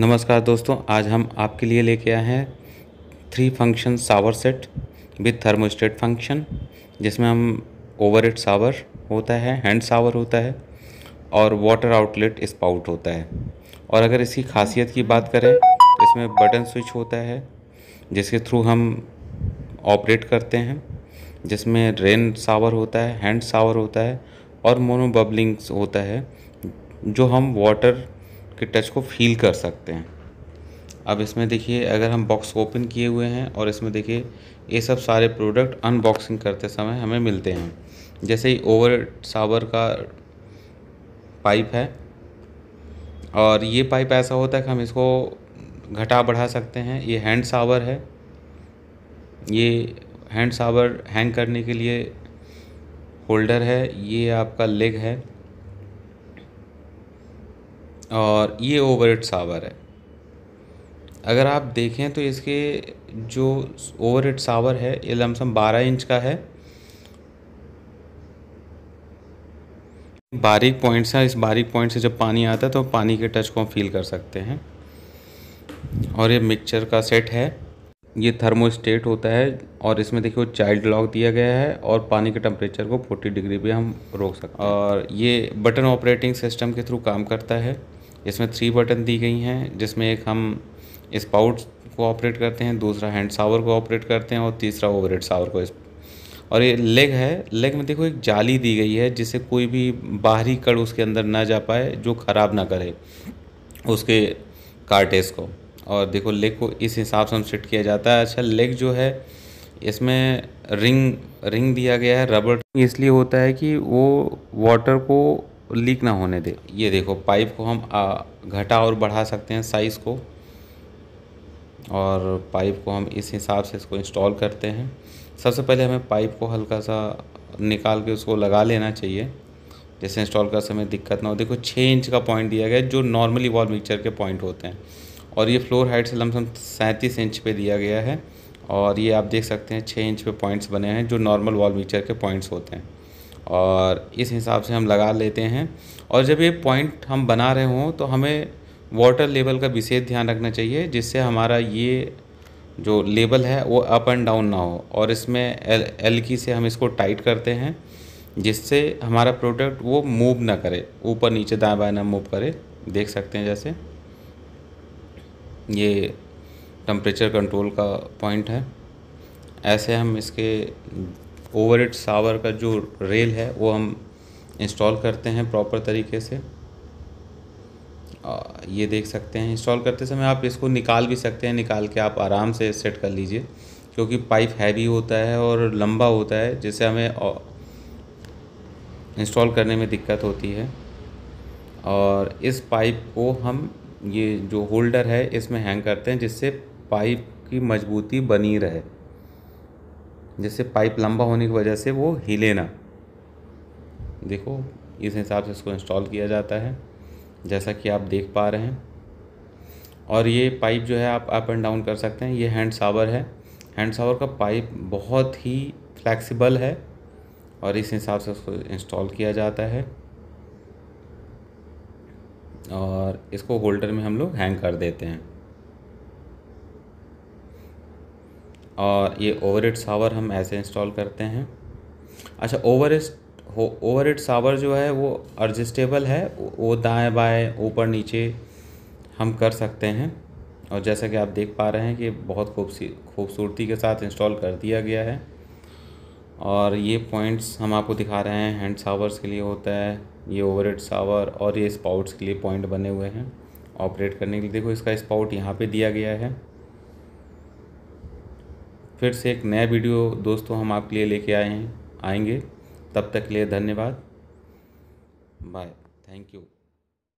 नमस्कार दोस्तों आज हम आपके लिए लेके आए हैं three function shower set with thermostat function जिसमें हम ओवर हेड सावर होता है हैंड सावर होता है और वाटर आउटलेट स्पाउट होता है और अगर इसकी खासियत की बात करें तो इसमें बटन स्विच होता है जिसके थ्रू हम ऑपरेट करते हैं जिसमें रेन सावर होता है हैंड सावर होता है और मोनो बबलिंग्स होता है जो हम वाटर के टच को फील कर सकते हैं अब इसमें देखिए अगर हम बॉक्स ओपन किए हुए हैं और इसमें देखिए ये सब सारे प्रोडक्ट अनबॉक्सिंग करते समय हमें मिलते हैं जैसे ही ओवर सावर का पाइप है और ये पाइप ऐसा होता है कि हम इसको घटा बढ़ा सकते हैं ये हैंड सावर है ये हैंड सावर हैंग करने के लिए होल्डर है ये आपका लेग है और ये ओवर हिट सावर है अगर आप देखें तो इसके जो ओवर हेड सावर है ये लमसम बारह इंच का है बारीक पॉइंट्स हैं इस बारीक पॉइंट से जब पानी आता है तो पानी के टच को हम फील कर सकते हैं और ये मिक्सचर का सेट है ये थर्मोस्टेट होता है और इसमें देखिए वो चाइल्ड लॉक दिया गया है और पानी के टेम्परेचर को 40 डिग्री पे हम रोक सकते हैं और ये बटन ऑपरेटिंग सिस्टम के थ्रू काम करता है इसमें थ्री बटन दी गई हैं जिसमें एक हम स्पाउट को ऑपरेट करते हैं दूसरा हैंड सावर को ऑपरेट करते हैं और तीसरा ओवर हेड सावर को और ये लेग है लेग में देखो एक जाली दी गई है जिससे कोई भी बाहरी कड़ उसके अंदर ना जा पाए जो ख़राब ना करे उसके कार्टेज को और देखो लेग को इस हिसाब से हम सेट किया जाता है अच्छा लेग जो है इसमें रिंग रिंग दिया गया है रबड़ इसलिए होता है कि वो वाटर को लीक ना होने दे ये देखो पाइप को हम घटा और बढ़ा सकते हैं साइज़ को और पाइप को हम इस हिसाब से इसको इंस्टॉल करते हैं सबसे पहले हमें पाइप को हल्का सा निकाल के उसको लगा लेना चाहिए जैसे इंस्टॉल कर समय दिक्कत ना हो देखो छः इंच का पॉइंट दिया गया है जो नॉर्मली वॉल मिक्सचर के पॉइंट होते हैं और ये फ्लोर हाइट से लमसम सैंतीस इंच पे दिया गया है और ये आप देख सकते हैं छः इंच पे पॉइंट्स बने हैं जो नॉर्मल वॉल मिक्सचर के पॉइंट्स होते हैं और इस हिसाब से हम लगा लेते हैं और जब ये पॉइंट हम बना रहे हों तो हमें वाटर लेवल का विशेष ध्यान रखना चाहिए जिससे हमारा ये जो लेवल है वो अप एंड डाउन ना हो और इसमें एल एल की से हम इसको टाइट करते हैं जिससे हमारा प्रोडक्ट वो मूव ना करे ऊपर नीचे दाएं बाएं ना मूव करे देख सकते हैं जैसे ये टम्परेचर कंट्रोल का पॉइंट है ऐसे हम इसके ओवर हेड सावर का जो रेल है वो हम इंस्टॉल करते हैं प्रॉपर तरीके से ये देख सकते हैं इंस्टॉल करते समय आप इसको निकाल भी सकते हैं निकाल के आप आराम से सेट कर लीजिए क्योंकि पाइप हैवी होता है और लंबा होता है जिससे हमें इंस्टॉल करने में दिक्कत होती है और इस पाइप को हम ये जो होल्डर है इसमें हैंग करते हैं जिससे पाइप की मजबूती बनी रहे जिससे पाइप लंबा होने की वजह से वो हिले ना देखो इस हिसाब से इसको इंस्टॉल किया जाता है जैसा कि आप देख पा रहे हैं और ये पाइप जो है आप अप एंड डाउन कर सकते हैं ये हैंड सावर है हैंड सावर का पाइप बहुत ही फ्लैक्सीबल है और इस हिसाब से उसको इंस्टॉल किया जाता है और इसको होल्डर में हम लोग हैंग कर देते हैं और ये ओवर एड सावर हम ऐसे इंस्टॉल करते हैं अच्छा ओवर हो ओवर एड सावर जो है वो एडजस्टेबल है वो दाएं बाएं ऊपर नीचे हम कर सकते हैं और जैसा कि आप देख पा रहे हैं कि बहुत खूबसी खूबसूरती के साथ इंस्टॉल कर दिया गया है और ये पॉइंट्स हम आपको दिखा रहे हैं हैंड सावर्स के लिए होता है ये ओवर सावर और ये स्पाउट्स के लिए पॉइंट बने हुए हैं ऑपरेट करने के लिए देखो इसका स्पाउट यहाँ पे दिया गया है फिर से एक नया वीडियो दोस्तों हम आपके लिए लेके आए हैं आएंगे तब तक के लिए धन्यवाद बाय थैंक यू